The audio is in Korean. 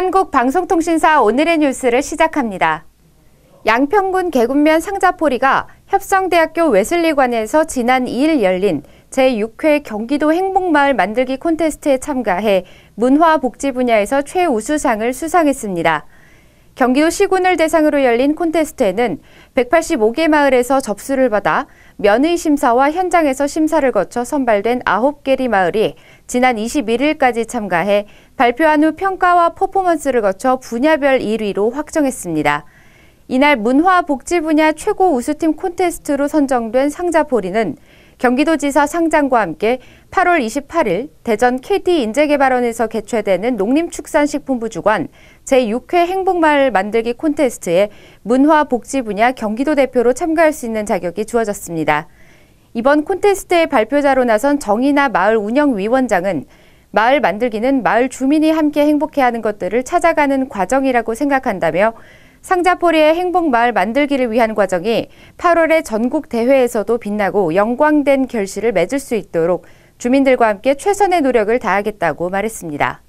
한국방송통신사 오늘의 뉴스를 시작합니다. 양평군 개군면 상자포리가 협성대학교 웨슬리관에서 지난 2일 열린 제6회 경기도 행복마을 만들기 콘테스트에 참가해 문화복지 분야에서 최우수상을 수상했습니다. 경기도 시군을 대상으로 열린 콘테스트에는 185개 마을에서 접수를 받아 면의 심사와 현장에서 심사를 거쳐 선발된 9개리 마을이 지난 21일까지 참가해 발표한 후 평가와 퍼포먼스를 거쳐 분야별 1위로 확정했습니다. 이날 문화복지 분야 최고 우수팀 콘테스트로 선정된 상자 보리는 경기도지사 상장과 함께 8월 28일 대전 KT 인재개발원에서 개최되는 농림축산식품부 주관 제6회 행복마을 만들기 콘테스트에 문화복지 분야 경기도 대표로 참가할 수 있는 자격이 주어졌습니다. 이번 콘테스트의 발표자로 나선 정이나 마을 운영위원장은 마을 만들기는 마을 주민이 함께 행복해하는 것들을 찾아가는 과정이라고 생각한다며 상자포리의 행복마을 만들기를 위한 과정이 8월의 전국 대회에서도 빛나고 영광된 결실을 맺을 수 있도록 주민들과 함께 최선의 노력을 다하겠다고 말했습니다.